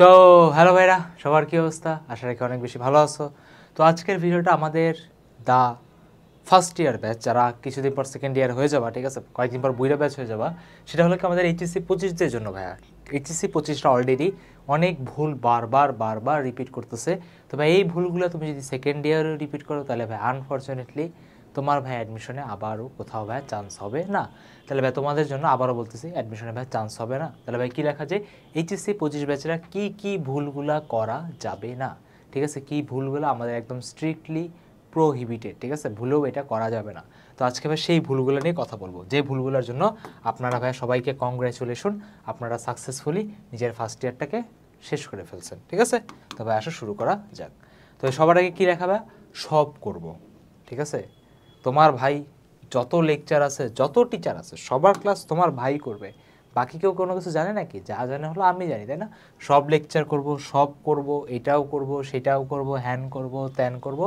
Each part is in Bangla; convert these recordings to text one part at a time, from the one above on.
তো হ্যালো ভাইরা সবার কী অবস্থা আশা রাখি অনেক বেশি ভালো আছো তো আজকের ভিডিওটা আমাদের দা ফার্স্ট ইয়ার ব্যাচ যারা কিছুদিন পর সেকেন্ড ইয়ার হয়ে যাবা ঠিক আছে কয়েকদিন পর বুইরা ব্যাচ হয়ে যাবা সেটা হলো কি আমাদের এইচএসসি পঁচিশদের জন্য ভাইয়া এইচএসসি পঁচিশটা অলরেডি অনেক ভুল বারবার বারবার রিপিট করতেছে তবে এই ভুলগুলো তুমি যদি সেকেন্ড ইয়ারও রিপিট করো তাহলে ভাই আনফর্চুনেটলি তোমার ভাই অ্যাডমিশনে আবারও কোথাও ভাই চান্স হবে না তাহলে ভাই তোমাদের জন্য আবারও বলতেছি অ্যাডমিশনে ভাই চান্স হবে না তাহলে ভাই কী লেখা যে এইচএসসি পঁচিশ ব্যাচেরা কী কী ভুলগুলা করা যাবে না ঠিক আছে কী ভুলগুলো আমাদের একদম স্ট্রিক্টলি প্রোহিবিটেড ঠিক আছে ভুলেও এটা করা যাবে না তো আজকে ভাই সেই ভুলগুলো নিয়ে কথা বলবো যে ভুলগুলোর জন্য আপনারা ভাই সবাইকে কংগ্রাচুলেশন আপনারা সাকসেসফুলি নিজের ফার্স্ট ইয়ারটাকে শেষ করে ফেলছেন ঠিক আছে তো ভাই আসা শুরু করা যাক তো সবার আগে কী লেখা ভাই সব করব ঠিক আছে তোমার ভাই যত লেকচার আছে যত টিচার আছে সবার ক্লাস তোমার ভাই করবে বাকি কেউ কোনো কিছু জানে নাকি যা জানে হলো আমি জানি তাই না সব লেকচার করব সব করব এটাও করব সেটাও করব হ্যান করব ত্যান করব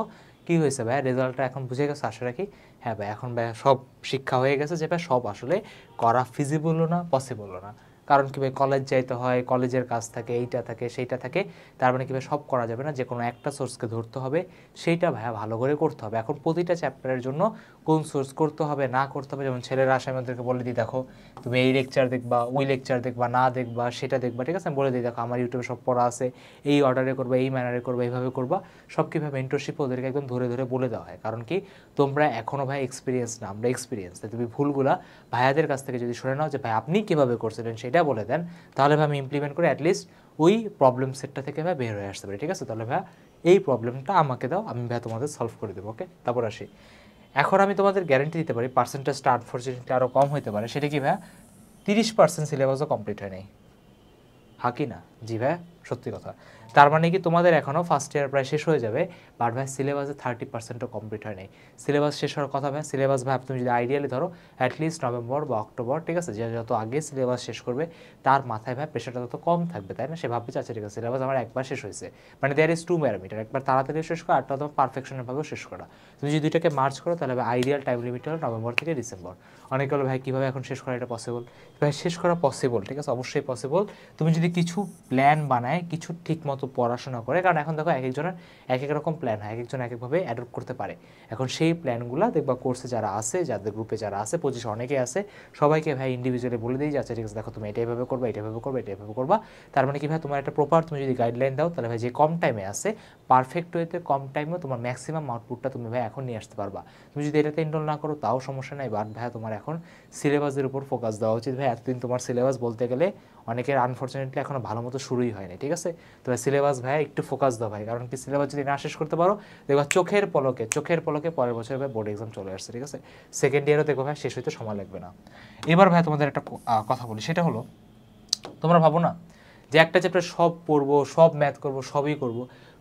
কি হয়েছে ভাই রেজাল্টটা এখন বুঝে গেছে আশা রাখি হ্যাঁ ভাই এখন ভাই সব শিক্ষা হয়ে গেছে যে ভাই সব আসলে করা ফিজিবলও না পসিবলও না কারণ কিভাবে কলেজ যাইতে হয় কলেজের কাজ থাকে এইটা থাকে সেইটা থাকে তার মানে কিভাবে সব করা যাবে না যে কোনো একটা সোর্সকে ধরতে হবে সেইটা ভাইয়া ভালো করে করতে হবে এখন প্রতিটা চ্যাপ্টারের জন্য কোন সোর্স করতে হবে না করতে হবে যেমন ছেলেরা আসে আমাদেরকে বলে দিই দেখো তুমি এই লেকচার দেখবা ওই লেকচার দেখবা না দেখবা সেটা দেখবা ঠিক আছে আমি বলে দিই দেখো আমার ইউটিউবে সব পড়া আছে এই অর্ডারে করবো এই ম্যানারে করবো এইভাবে করবা সব কীভাবে মেন্টরশিপে ওদেরকে একদম ধরে ধরে বলে দেওয়া হয় কারণ কি তোমরা এখনও ভাই এক্সপিরিয়েন্স না আমরা এক্সপিরিয়েন্স তাই তুমি ভুলগুলা ভাইয়াদের কাছ থেকে যদি শুনে নাও যে ভাই আপনি কীভাবে করছিলেন সেটা এটা বলে দেন তাহলে ভাই আমি ইমপ্লিমেন্ট করে অ্যাটলিস্ট ওই প্রবলেম সেটটা থেকে ভাই বের হয়ে আসতে পারি ঠিক আছে তাহলে ভাই এই প্রবলেমটা আমাকে দাও আমি ভাই তোমাদের সলভ করে দেবো ওকে তারপর আসি এখন আমি তোমাদের গ্যারেন্টি দিতে পারি পার্সেন্টেজটা আনফর্চুনেটলি আরও কম হতে পারে সেটা কি ভাই তিরিশ পার্সেন্ট সিলেবাসও কমপ্লিট হয় নাই হাকি না জি ভাই সত্যি কথা তার মানে কি তোমাদের এখনও ফার্স্ট ইয়ার প্রায় শেষ হয়ে যাবে বাট ভাই সিলেবাসে থার্টি পার্সেন্টও কমপ্লিট হয় নাই সিলেবাস শেষ হওয়ার কথা ভাই সিলেবাস ভাই তুমি যদি আইডিয়ালি ধরো অ্যাটলিস্ট নভেম্বর বা অক্টোবর ঠিক আছে যে যত আগে সিলেবাস শেষ করবে তার মাথায় ভাই প্রেশারটা তত কম থাকবে তাই না সে ভাবছে আচ্ছা ঠিক আছে সিলেবাস আমার একবার শেষ হয়েছে মানে দেয়ার ইজ টু ম্যারামিটার একবার তাড়াতাড়ি শেষ করা আরটা তোমার পারফেকশনেরভাবেও শেষ করা তুমি যদি দুইটাকে মার্চ করো তাহলে ভাই আইডিয়াল টাইম লিমিট হলো নভেম্বর থেকে ডিসেম্বর অনেকে হলো ভাই কীভাবে এখন শেষ করা এটা পসিবল ভাই শেষ করা পসিবল ঠিক আছে অবশ্যই পসিবল তুমি যদি কিছু প্ল্যান বানায় নেয় কিছু ঠিকমতো পড়াশোনা করে কারণ এখন দেখো এক একজনের এক এক রকম প্ল্যান হয় এক একজন এক একভাবে অ্যাডপ্ট করতে পারে এখন সেই প্ল্যানগুলো দেখবা কোর্সে যারা আছে যাদের গ্রুপে যারা আছে পঁচিশ অনেকে আছে সবাইকে ভাই ইন্ডিভিজুয়ালি বলে দিই যাচ্ছে ঠিক আছে দেখো তুমি এটা এভাবে করবা এটা এভাবে করবা এটা এভাবে করবা তার মানে কি ভাই তোমার একটা প্রপার তুমি যদি গাইডলাইন দাও তাহলে ভাই যে কম টাইমে আছে পারফেক্ট ওয়েতে কম টাইমেও তোমার ম্যাক্সিমাম আউটপুটটা তুমি ভাই এখন নিয়ে আসতে পারবা তুমি যদি এটাতে এনরোল না করো তাও সমস্যা নাই বাট ভাই তোমার এখন সিলেবাসের উপর ফোকাস দেওয়া উচিত ভাই এতদিন তোমার সিলেবাস বলতে গেলে অনেকের আনফর্চুনেটলি এখনও ভালো মতো শুরুই হয়নি ঠিক আছে তো সিলেবাস ভাই একটু ফোকাস দাও ভাই কারণ কি সিলেবাস যদি না শেষ করতে পারো দেখো চোখের পলকে চোখের পলকে পরের বছর ভাই বোর্ড এক্সাম চলে আসছে ঠিক আছে সেকেন্ড ইয়ারও দেখো ভাই শেষ হইতে সময় লাগবে না এবার ভাই তোমাদের একটা কথা বলি সেটা হলো তোমরা ভাবো না যে একটা চ্যাপ্টার সব পড়বো সব ম্যাথ করবো সবই করব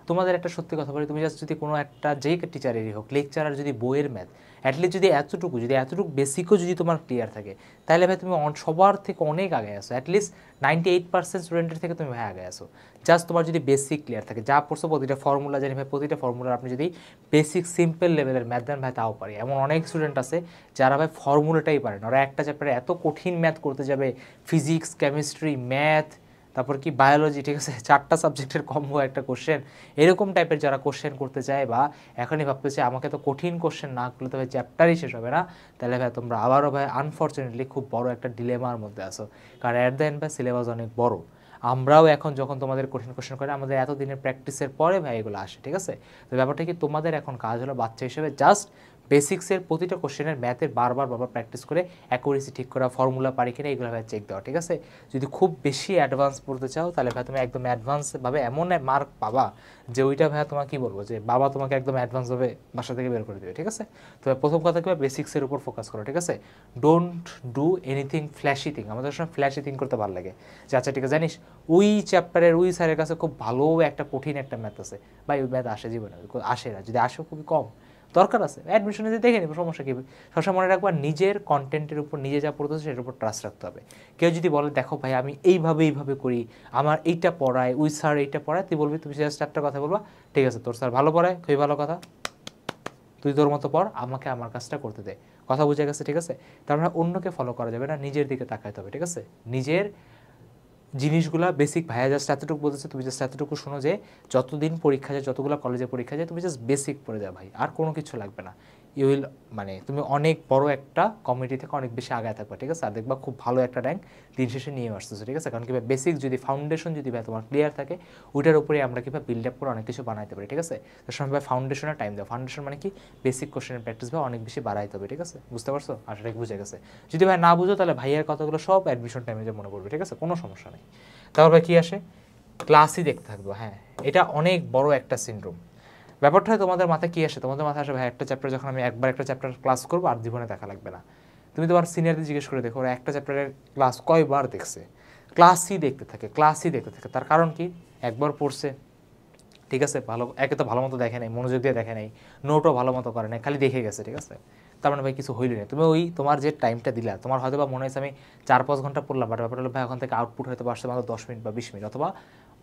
তোমাদের একটা সত্যি কথা বলি তুমি জাস্ট যদি কোনো একটা যেই টিচারেরই হোক লেকচারার যদি বইয়ের ম্যাথ অ্যাটলিস্ট যদি এতটুকু যদি এতটুকু বেসিকও যদি তোমার ক্লিয়ার থাকে তাহলে ভাই তুমি সবার থেকে অনেক আগে আসো অ্যাটলিস্ট নাইনটি এইট পার্সেন্ট স্টুডেন্টের থেকে তুমি ভাই আগে আসো জাস্ট তোমার যদি বেসিক ক্লিয়ার থাকে যা পড়ছো প্রতিটা ফর্মুলা জানি ভাই প্রতিটা ফর্মুলা আপনি যদি বেসিক সিম্পল লেভেলের ম্যাথ দেন ভাই তাও পারে এমন অনেক স্টুডেন্ট আছে যারা ভাই ফর্মুলাটাই পারে না ওরা একটা চ্যাপ্টারে এত কঠিন ম্যাথ করতে যাবে ফিজিক্স কেমিস্ট্রি ম্যাথ তারপর কি বায়োলজি ঠিক আছে চারটা সাবজেক্টের কম্বো একটা কোশ্চেন এরকম টাইপের যারা কোশ্চেন করতে চায় বা এখনই ভাবতেছে আমাকে তো কঠিন কোশ্চেন না করলে তবে চ্যাপ্টারই শেষ হবে না তাহলে ভাই তোমরা আবারও ভাই আনফর্চুনেটলি খুব বড় একটা ডিলেমার মধ্যে আসো কারণ অ্যাট দ্য এন্ড ভাই সিলেবাস অনেক বড় আমরাও এখন যখন তোমাদের কঠিন কোশ্চেন করে আমাদের এতদিনের প্র্যাকটিসের পরে ভাই এগুলো আসে ঠিক আছে তো ব্যাপারটা কি তোমাদের এখন কাজ হলো বাচ্চা হিসেবে জাস্ট বেসিক্সের প্রতিটা কোশ্চেনের ম্যাথের বারবার বারবার প্র্যাকটিস করে অ্যাকুরেসি ঠিক করা ফর্মুলা পারি কিনা এগুলো ভাই চেক দেওয়া ঠিক আছে যদি খুব বেশি অ্যাডভান্স পড়তে চাও তাহলে ভাই তুমি একদম অ্যাডভান্সভাবে এমন মার্ক পাবা যে ওইটা ভাই তোমাকে কী বলবো যে বাবা তোমাকে একদম অ্যাডভান্সভাবে বাসা থেকে বের করে দেবে ঠিক আছে তবে প্রথম কথা কী বেসিক্সের উপর ফোকাস করো ঠিক আছে don't do anything flashy thing আমাদের সময় ফ্ল্যাশি থিং করতে ভালো লাগে যে আচ্ছা ঠিক আছে জানিস ওই চ্যাপ্টারের ওই স্যারের কাছে খুব ভালো একটা কঠিন একটা ম্যাথ আছে বা ওই ম্যাথ আসে জীবনে আসে না যদি আসে খুবই কম দরকার আছে অ্যাডমিশনে যদি দেখে নেবো সমস্যা কী সবসময় মনে রাখবা নিজের কন্টেন্টের উপর নিজে যা পড়তে সেটার উপর ট্রাস্ট রাখতে হবে কেউ যদি বলে দেখো ভাই আমি এইভাবে এইভাবে করি আমার এইটা পড়ায় উই স্যার এইটা পড়ায় তুই বলবি তুমি জাস্ট একটা কথা বলবা ঠিক আছে তোর স্যার ভালো পড়ায় খুবই ভালো কথা তুই তোর মতো পর আমাকে আমার কাজটা করতে দে কথা বুঝে গেছে ঠিক আছে তার অন্যকে ফলো করা যাবে না নিজের দিকে তাকাইতে হবে ঠিক আছে নিজের জিনিসগুলো বেসিক ভাইয়া জাস্ট এতটুকু বলতেছে তুমি জাস্ট এতটুকু শোনো যে যতদিন পরীক্ষা যায় যতগুলো কলেজে পরীক্ষা যায় তুমি জাস্ট বেসিক পড়ে যাও ভাই আর কোনো কিছু লাগবে না ইউ উইল মানে তুমি অনেক বড় একটা কমিউনিটি থেকে অনেক বেশি আগায় থাকবে ঠিক আছে আর দেখবা খুব ভালো একটা র্যাঙ্ক দিন শেষে নিয়ে আসতেছে ঠিক আছে কারণ কিভাবে বেসিক যদি ফাউন্ডেশন যদি ভাই তোমার ক্লিয়ার থাকে ওইটার উপরে আমরা কিভাবে বিল্ড আপ করে অনেক কিছু বানাইতে পারি ঠিক আছে তার সময় ভাই ফাউন্ডেশনে টাইম দেওয়া ফাউন্ডেশন মানে কি বেসিক কোশ্চেনের প্র্যাকটিস ভাই অনেক বেশি বাড়াইতে হবে ঠিক আছে বুঝতে পারছো আশাটা বুঝে গেছে যদি ভাই না বুঝো তাহলে ভাইয়ের কথাগুলো সব অ্যাডমিশন টাইমে যে মনে পড়বে ঠিক আছে কোনো সমস্যা নেই তারপর ভাই কি আসে ক্লাসই দেখতে থাকবো হ্যাঁ এটা অনেক বড় একটা সিন্ড্রোম ব্যাপারটা হয় তোমাদের মাথায় কী আসে তোমাদের মাথায় আসে ভাই একটা চ্যাপ্টার যখন আমি একবার একটা চ্যাপ্টার ক্লাস করবো আর জীবনে দেখা লাগবে না তুমি তোমার সিনিয়রদের জিজ্ঞেস করে দেখো ওরা একটা চ্যাপ্টারের ক্লাস কয়বার দেখছে ক্লাসই দেখতে থাকে ক্লাসই দেখতে থাকে তার কারণ কি একবার পড়ছে ঠিক আছে ভালো একে তো ভালো মতো দেখে নাই মনোযোগ দিয়ে দেখে নাই নোটও ভালো মতো করে নাই খালি দেখে গেছে ঠিক আছে তার মানে ভাই কিছু হইল না তুমি ওই তোমার যে টাইমটা দিলা তোমার হয়তো বা মনে হয়েছে আমি চার পাঁচ ঘন্টা পড়লাম বাট ব্যাপারটা হলো ভাই ওখান থেকে আউটপুট হয়তো আসতে মাত্র দশ মিনিট বা বিশ মিনিট অথবা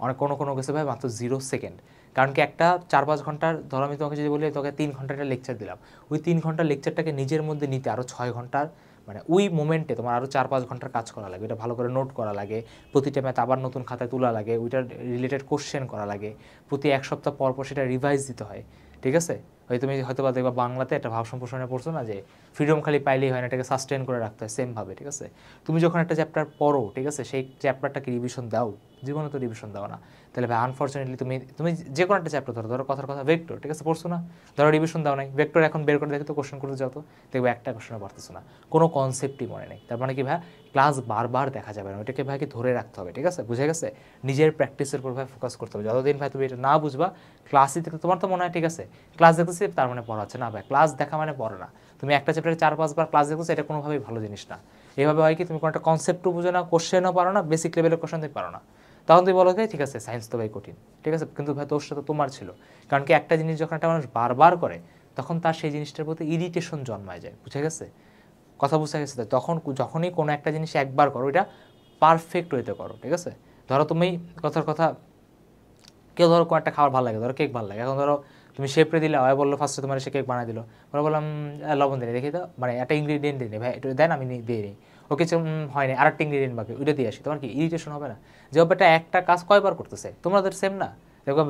অনেক কোনো কোনো কেসে ভাই মাত্র জিরো সেকেন্ড কারণ কি একটা চার পাঁচ ঘন্টার ধরো আমি তোমাকে যদি বলি তোকে তিন ঘন্টা একটা লেকচার দিলাম ওই তিন ঘন্টার লেকচারটাকে নিজের মধ্যে নিতে আরও ছয় ঘন্টার মানে ওই মোমেন্টে তোমার আরও চার পাঁচ ঘন্টার কাজ করা লাগে এটা ভালো করে নোট করা লাগে প্রতিটা ম্যাথ আবার নতুন খাতায় তোলা লাগে ওইটার রিলেটেড কোশ্চেন করা লাগে প্রতি এক সপ্তাহ পর পর সেটা রিভাইজ দিতে হয় ঠিক আছে হয় তুমি হয়তো বা দেখবা বাংলাতে একটা ভাব সম্প্রসারণে পড়ছো না যে ফ্রিডম খালি পাইলেই হয় না এটাকে সাস্টেন করে রাখতে হয় সেমভাবে ঠিক আছে তুমি যখন একটা চ্যাপ্টার পড়ো ঠিক আছে সেই চ্যাপ্টারটাকে রিভিশন দাও জীবনে তো রিভিশন দাও না তাহলে ভাই আনফর্চুনেটলি তুমি তুমি যে কোনো একটা চ্যাপ্টার ধরো ধরো কথার কথা ভেক্টর ঠিক আছে পড়ছো না ধরো রিভিশন দাও নাই ভেক্টর এখন বের করে দেখে তো কোশ্চেন করতে যাও দেখবে একটা কোশ্চেনও পারতেছো না কোনো কনসেপ্টই মনে নেই তার মানে কি ভাই ক্লাস বারবার দেখা যাবে না ওইটাকে ভাইকে ধরে রাখতে হবে ঠিক আছে বুঝে গেছে নিজের প্র্যাকটিসের উপর ভাই ফোকাস করতে হবে যতদিন ভাই তুমি এটা না বুঝবা ক্লাসই তোমার তো মনে হয় ঠিক আছে ক্লাস দেখতে দেখতেছি তার মানে পড়া হচ্ছে না ভাই ক্লাস দেখা মানে পড়া না তুমি একটা চ্যাপ্টারে চার পাঁচবার ক্লাস দেখো এটা কোনোভাবেই ভালো জিনিস না এভাবে হয় কি তুমি কোনো একটা কনসেপ্টও বুঝো না কোশ্চেনও পারো না বেসিক লেভেলের কোশ্চেন তুমি পারো না তখন তুমি বলো ঠিক আছে সায়েন্স তো ভাই কঠিন ঠিক আছে কিন্তু ভাই তোর সাথে তোমার ছিল কারণ কি একটা জিনিস যখন একটা মানুষ বারবার করে তখন তার সেই জিনিসটার প্রতি ইরিটেশন জন্মায় যায় বুঝে গেছে কথা বুঝতে গেছে তখন যখনই কোনো একটা জিনিস একবার করো ওইটা পারফেক্ট ওয়েতে করো ঠিক আছে ধরো তুমি কথার কথা কেউ ধরো কোনো একটা খাবার ভালো লাগে ধরো কেক ভালো লাগে এখন ধরো তুমি শেপে দিলে আয় বললো ফার্স্টে তোমার সে কেক বানিয়ে দিল আমরা বললাম লবণ দিলে দেখি তো মানে একটা ইনগ্রিডিয়েন্ট দিই ভাই এটা দেন আমি দিয়ে নিই ও কিছু হয় না আরেকটা ইনগ্রিডিয়েন্ট বাকি ওইটা দিয়ে আসি তোমার কি ইরিটেশন হবে না যে ব্যাপারটা একটা কাজ কয়বার করতেছে তোমরা তো সেম না দেখো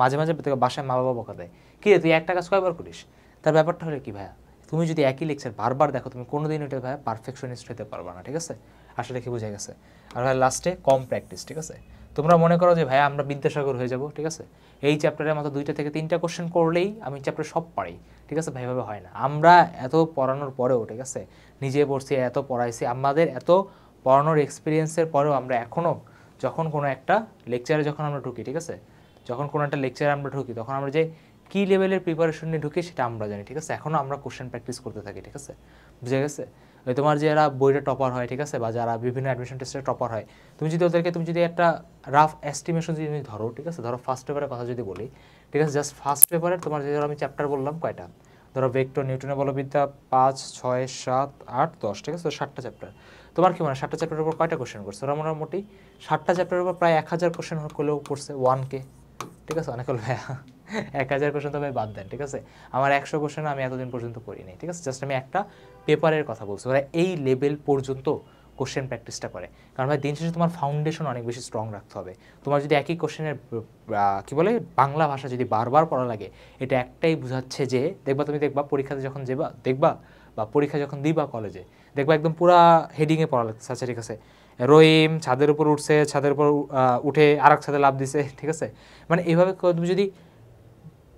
মাঝে মাঝে তোকে বাসায় মা বাবা বকা দেয় কী রে তুই একটা কাজ কয়বার করিস তার ব্যাপারটা হলে কি ভাইয়া তুমি যদি একই লেকচার বারবার দেখো তুমি কোনোদিন ওইটা ভাইয়া পারফেকশনিস্ট হতে পারবা না ঠিক আছে আসলে কি বোঝা গেছে আর ভাই লাস্টে কম প্র্যাকটিস ঠিক আছে তোমরা মনে করো যে ভাইয়া আমরা বিদ্যাসাগর হয়ে যাব ঠিক আছে এই চ্যাপ্টারের মতো দুইটা থেকে তিনটা কোশ্চেন করলেই আমি চ্যাপ্টার সব পারি ঠিক আছে ভাইভাবে হয় না আমরা এত পড়ানোর পরেও ঠিক আছে নিজে পড়ছি এত পড়াইছি আমাদের এত পড়ানোর এক্সপিরিয়েন্সের পরেও আমরা এখনও যখন কোনো একটা লেকচারে যখন আমরা ঢুকি ঠিক আছে যখন কোনো একটা লেকচারে আমরা ঢুকি তখন আমরা যে কী লেভেলের প্রিপারেশন নিয়ে ঢুকি সেটা আমরা জানি ঠিক আছে এখনও আমরা কোশ্চেন প্র্যাকটিস করতে থাকি ঠিক আছে বুঝে গেছে তোমার যারা বইটা টপার হয় ঠিক আছে বা যারা বিভিন্ন অ্যাডমিশন টেস্টে টপার হয় তুমি যদি ওদেরকে তুমি যদি একটা রাফ এস্টিমেশন যদি তুমি ধরো ঠিক আছে ধরো ফার্স্ট পেপারের কথা যদি বলি ঠিক আছে জাস্ট ফার্স্ট পেপারের তোমার যদি আমি চ্যাপ্টার বললাম কয়টা ধরো ভেক্টর নিউটনের বলবিদ্যা পাঁচ ছয় সাত আট দশ ঠিক আছে ষাটটা চ্যাপ্টার তোমার কি মনে হয় ষাটটা চ্যাপ্টারের উপর কয়টা কোশ্চেন করছে ওরা মোটামুটি ষাটটা চ্যাপ্টারের উপর প্রায় এক হাজার কোশ্চেন করলেও করছে ওয়ানকে ঠিক আছে অনেক হ্যাঁ এক হাজার কোশ্চেন তো ভাই বাদ দেন ঠিক আছে আমার একশো কোশ্চেন আমি এতদিন পর্যন্ত করিনি ঠিক আছে জাস্ট আমি একটা পেপারের কথা বলছি ওরা এই লেভেল পর্যন্ত কোশ্চেন প্র্যাকটিসটা করে কারণ ভাই দিন শেষে তোমার ফাউন্ডেশন অনেক বেশি স্ট্রং রাখতে হবে তোমার যদি একই কোশ্চেনের কী বলে বাংলা ভাষা যদি বারবার পড়া লাগে এটা একটাই বোঝাচ্ছে যে দেখবা তুমি দেখবা পরীক্ষাতে যখন যেবা দেখবা বা পরীক্ষা যখন দিবা কলেজে দেখবা একদম পুরা হেডিংয়ে পড়া লাগছে আচ্ছা ঠিক আছে রহিম ছাদের উপর উঠছে ছাদের উপর উঠে আর এক ছাদে লাভ দিছে ঠিক আছে মানে এইভাবে তুমি যদি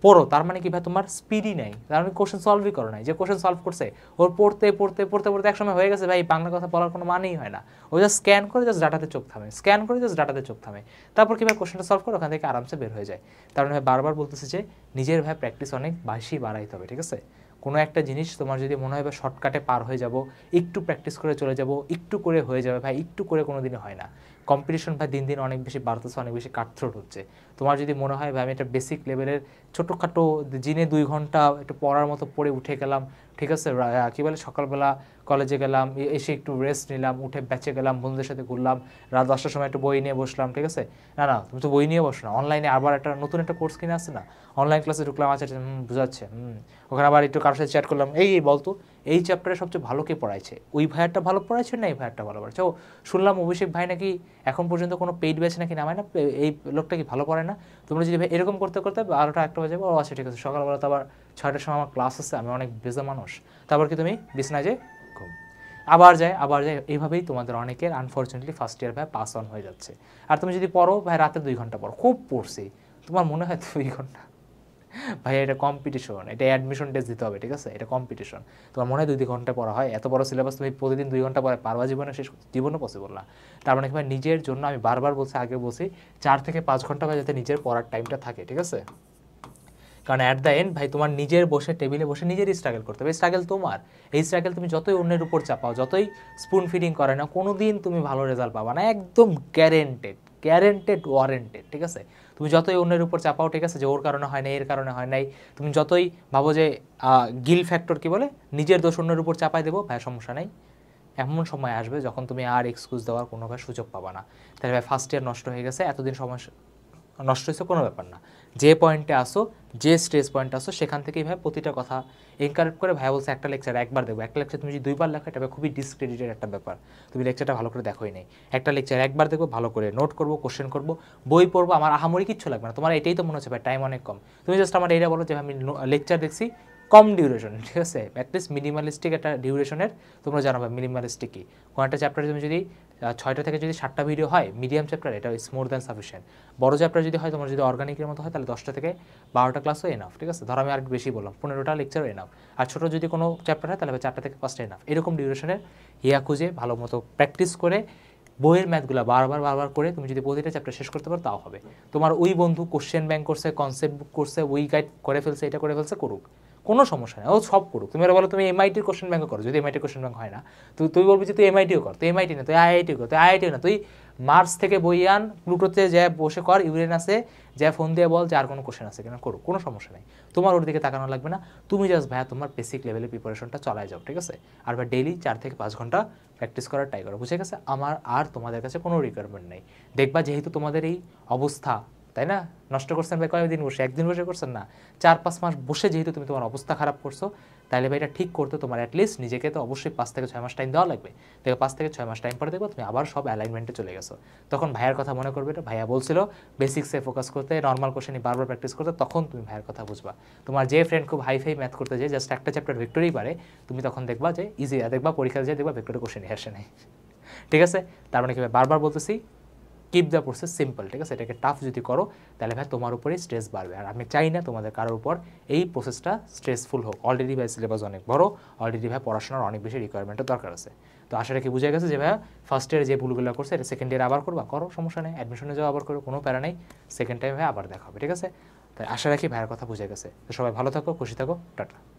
পড়ো তার মানে কি ভাই তোমার স্পিডই নাই তার মানে কোশ্চেন সলভই করো নাই যে কোশ্চেন সলভ করছে ওর পড়তে পড়তে পড়তে পড়তে একসময় হয়ে গেছে ভাই বাংলা কথা বলার কোনো মানেই হয় না ও জাস্ট স্ক্যান করে জাস্ট ডাটাতে চোখ থামে স্ক্যান করে জাস্ট ডাটাতে চোখ থামে তারপর ভাই কোশ্চেনটা সলভ করে ওখান থেকে আরামসে বের হয়ে যায় তার মানে ভাই বারবার বলতেছে যে নিজের ভাই প্র্যাকটিস অনেক বেশি বাড়াইতে হবে ঠিক আছে কোনো একটা জিনিস তোমার যদি মনে হয় বা শর্টকাটে পার হয়ে যাব একটু প্র্যাকটিস করে চলে যাব একটু করে হয়ে যাবে ভাই একটু করে কোনো দিনই হয় না কম্পিটিশন ভাই দিন দিন অনেক বেশি বাড়তেছে অনেক বেশি কাটথ্রোট হচ্ছে তোমার যদি মনে হয় আমি একটা বেসিক লেভেলের ছোটোখাটো জিনে দুই ঘন্টা একটু পড়ার মতো পড়ে উঠে গেলাম ঠিক আছে কী বলে সকালবেলা কলেজে গেলাম এসে একটু রেস্ট নিলাম উঠে বেঁচে গেলাম বন্ধুদের সাথে ঘুরলাম রাত দশটার সময় একটু বই নিয়ে বসলাম ঠিক আছে না না তুমি তো বই নিয়ে বসো না অনলাইনে আবার একটা নতুন একটা কোর্স কিনে আসছে না অনলাইন ক্লাসে ঢুকলাম আচ্ছা, আচ্ছা হুম বোঝাচ্ছে হুম ওখানে আবার একটু কারোর সাথে চ্যাট করলাম এই বলতো এই চ্যাপ্টারে সবচেয়ে ভালো কে পড়াইছে ওই ভাইয়ারটা ভালো পড়াইছে না এই ভাইয়ারটা ভালো পড়াইছে ও শুনলাম অভিষেক ভাই নাকি এখন পর্যন্ত কোনো পেইড ব্যাচ নাকি নামায় না এই লোকটা কি ভালো পড়ে না তোমরা যদি এরকম করতে করতে বারোটা একটা বাজে ও আচ্ছা ঠিক আছে সকালবেলা তো আবার ছয়টার সময় আমার ক্লাস আছে আমি অনেক বেজা মানুষ তারপর কি তুমি বিছনায় যে ঘুম আবার যায় আবার যায় এইভাবেই তোমাদের অনেকের আনফর্চুনেটলি ফার্স্ট ইয়ার ভাই পাস অন হয়ে যাচ্ছে আর তুমি যদি পড়ো ভাই রাতে দুই ঘন্টা পড়ো খুব পড়ছি তোমার মনে হয় দুই ঘন্টা ভাই এটা কম্পিটিশন এটা অ্যাডমিশন টেস্ট দিতে হবে ঠিক আছে এটা কম্পিটিশন তোমার মনে হয় দুই ঘন্টা পড়া হয় এত বড় সিলেবাস তুমি প্রতিদিন দুই ঘন্টা পড়া পারবা জীবনে শেষ জীবনও পসিবল না তার মানে কি ভাই নিজের জন্য আমি বারবার বলছি আগে বলছি চার থেকে পাঁচ ঘন্টা ভাই যাতে নিজের পড়ার টাইমটা থাকে ঠিক আছে কারণ অ্যাট দ্য এন্ড ভাই তোমার নিজের বসে টেবিলে বসে নিজের স্ট্রাগল করতে হবে স্ট্রাগল তোমার এই স্ট্রাগল তুমি যতই অন্যের উপর চাপাও যতই স্পুন ফিডিং করে না কোনো দিন তুমি ভালো রেজাল্ট পাবা না একদম গ্যারেন্টেড গ্যারেন্টেড ওয়ারেন্টেড ঠিক আছে তুমি যতই অন্যের উপর চাপাও ঠিক আছে যে ওর কারণে হয় নাই এর কারণে হয় নাই তুমি যতই ভাবো যে গিল ফ্যাক্টর কি বলে নিজের দোষ অন্যের উপর চাপাই দেবো ভাই সমস্যা নাই এমন সময় আসবে যখন তুমি আর এক্সকিউজ দেওয়ার কোনোভাবে সুযোগ পাবা না তাহলে ভাই ফার্স্ট ইয়ার নষ্ট হয়ে গেছে এতদিন সময় নষ্ট হয়েছে কোনো ব্যাপার না যে পয়েন্টে আসো যে স্ট্রেস পয়েন্ট আসো সেখান থেকে এইভাবে প্রতিটা কথা এনকারেক্ট করে ভাই বলছে একটা লেকচার একবার দেখবো একটা লেকচার তুমি যদি দুইবার লেখো এটা খুবই ডিসক্রেডিটেড একটা ব্যাপার তুমি লেকচারটা ভালো করে দেখোই নেই একটা লেকচার একবার দেখবো ভালো করে নোট করবো কোশ্চেন করবো বই পড়বো আমার আহামরি কিচ্ছু লাগবে না তোমার এটাই তো মনে হচ্ছে ভাই টাইম অনেক কম তুমি জাস্ট আমার এটা বলো যে আমি লেকচার দেখছি কম ডিউরেশন ঠিক আছে অ্যাটলিস্ট মিনিমালিস্টিক একটা ডিউরেশনের তোমরা জানাবে মিনিমালিস্টিক কী কোনো একটা চ্যাপ্টারে তুমি যদি ছয়টা থেকে যদি সাতটা ভিডিও হয় মিডিয়াম চ্যাপ্টার এটা ইজ মোর দ্যান সাফিসিয়েন্ট বড় চ্যাপ্টার যদি হয় তোমার যদি অর্গানিকের মতো হয় তাহলে দশটা থেকে বারোটা ক্লাসও এনাফ ঠিক আছে ধরো আমি আর বেশি বললাম পনেরোটা লেকচারও এনাফ আর ছোটো যদি কোনো চ্যাপ্টার হয় তাহলে চারটা থেকে পাঁচটা এনাফ এরকম ডিউরেশনের ইয়া খুঁজে ভালো মতো প্র্যাকটিস করে বইয়ের ম্যাথগুলো বারবার বারবার করে তুমি যদি প্রতিটা চ্যাপ্টার শেষ করতে পারো তাও হবে তোমার ওই বন্ধু কোশ্চেন ব্যাংক করছে কনসেপ্ট বুক করছে ওই গাইড করে ফেলছে এটা করে ফেলছে করুক কোনো সমস্যা নেই ও সব করুক তুমি বলো তুমি এমআইটির কোশ্চেন ব্যাঙ্ক করো যদি এমআইটির কোশ্চেন ব্যাঙ্ক হয় না তো তুই বলবি যে তুই এমআইটিও কর তুই এমআইটি না তুই আইআইটিও কর তুই আইআইটিও না তুই মার্স থেকে বই আন প্লুটোতে যা বসে কর ইউরেনাসে যা ফোন দিয়ে বল যে আর কোনো কোশ্চেন আছে কিনা করুক কোনো সমস্যা নেই তোমার ওর দিকে তাকানো লাগবে না তুমি জাস্ট ভাইয়া তোমার বেসিক লেভেলের প্রিপারেশনটা চলাই যাও ঠিক আছে আর ভাই ডেইলি চার থেকে পাঁচ ঘন্টা প্র্যাকটিস করার ট্রাই করো বুঝে গেছে আমার আর তোমাদের কাছে কোনো রিকোয়ারমেন্ট নেই দেখবা যেহেতু তোমাদের এই অবস্থা তাই না নষ্ট করছেন ভাই কয়েকদিন বসে একদিন বসে করছেন না চার পাঁচ মাস বসে যেহেতু তুমি তোমার অবস্থা খারাপ করছো তাহলে ভাই এটা ঠিক করতে তোমার অ্যাটলিস্ট নিজেকে তো অবশ্যই পাঁচ থেকে ছয় মাস টাইম দেওয়া লাগবে দেখো পাঁচ থেকে ছয় মাস টাইম পরে দেখবো তুমি আবার সব অ্যালাইনমেন্টে চলে গেছো তখন ভাইয়ার কথা মনে করবে এটা ভাইয়া বলছিল বেসিক্সে ফোকাস করতে নর্মাল কোশ্চেনে বারবার প্র্যাকটিস করতে তখন তুমি ভাইয়ের কথা বুঝবা তোমার যে ফ্রেন্ড খুব হাই ফাই ম্যাথ করতে যে জাস্ট একটা চ্যাপ্টার ভিক্টরি পারে তুমি তখন দেখবা যে ইজি দেখবা পরীক্ষা যে দেখবা ভিক্টরি কোশ্চেন আসে নাই ঠিক আছে তার মানে কি বারবার বলতেছি কিপ দ্য প্রসেস সিম্পল ঠিক আছে এটাকে টাফ যদি করো তাহলে ভাই তোমার উপরে স্ট্রেস বাড়বে আর আমি চাই না তোমাদের কারোর উপর এই প্রসেসটা স্ট্রেসফুল হোক অলরেডি ভাই সিলেবাস অনেক বড় অলরেডি ভাই পড়াশোনার অনেক বেশি রিকোয়ারমেন্টের দরকার আছে তো আশা রাখি বুঝে গেছে যে ভাই ফার্স্ট ইয়ার যে ভুলগুলো করছে এটা সেকেন্ড ইয়ার আবার করবা করো সমস্যা নেই অ্যাডমিশনে যাও আবার করো কোনো প্যারা নেই সেকেন্ড টাইম ভাই আবার দেখা হবে ঠিক আছে তাই আশা রাখি ভাইয়ের কথা বুঝে গেছে তো সবাই ভালো থাকো খুশি থাকো টাটা